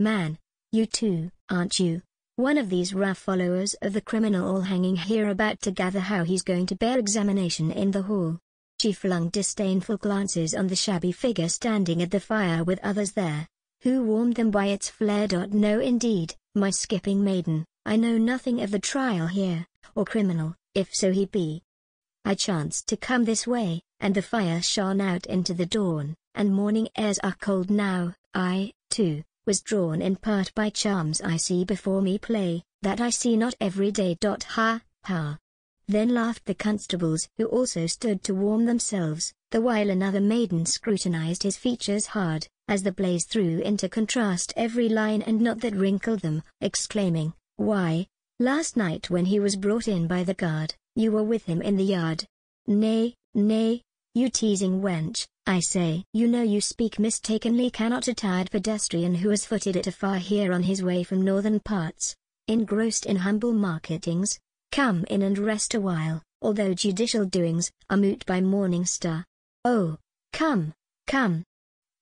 Man, you too, aren't you? One of these rough followers of the criminal all hanging here about to gather how he's going to bear examination in the hall. She flung disdainful glances on the shabby figure standing at the fire with others there, who warmed them by its flare. No indeed, my skipping maiden, I know nothing of the trial here, or criminal, if so he be. I chanced to come this way, and the fire shone out into the dawn, and morning airs are cold now, I, too, was drawn in part by charms I see before me play, that I see not every day. Ha, ha. Then laughed the constables who also stood to warm themselves, the while another maiden scrutinized his features hard, as the blaze threw into contrast every line and knot that wrinkled them, exclaiming, Why, last night when he was brought in by the guard, you were with him in the yard. Nay, nay, you teasing wench, I say, you know you speak mistakenly cannot a tired pedestrian who has footed it afar here on his way from northern parts, engrossed in humble marketings, come in and rest awhile, although judicial doings are moot by morning star. Oh, come, come,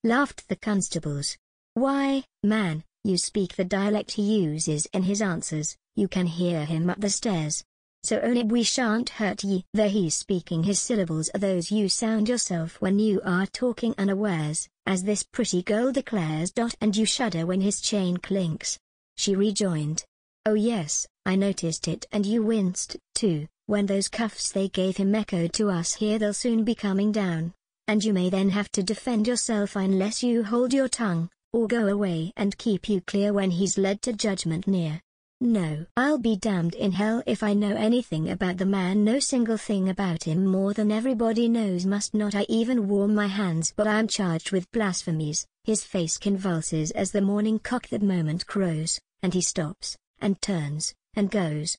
laughed the constables. Why, man, you speak the dialect he uses in his answers, you can hear him up the stairs so only we shan't hurt ye. There he's speaking his syllables are those you sound yourself when you are talking unawares, as this pretty girl declares. Dot and you shudder when his chain clinks. She rejoined. Oh yes, I noticed it and you winced, too, when those cuffs they gave him echoed to us here they'll soon be coming down, and you may then have to defend yourself unless you hold your tongue, or go away and keep you clear when he's led to judgment near. No. I'll be damned in hell if I know anything about the man no single thing about him more than everybody knows must not I even warm my hands but I'm charged with blasphemies, his face convulses as the morning cock that moment crows, and he stops, and turns, and goes,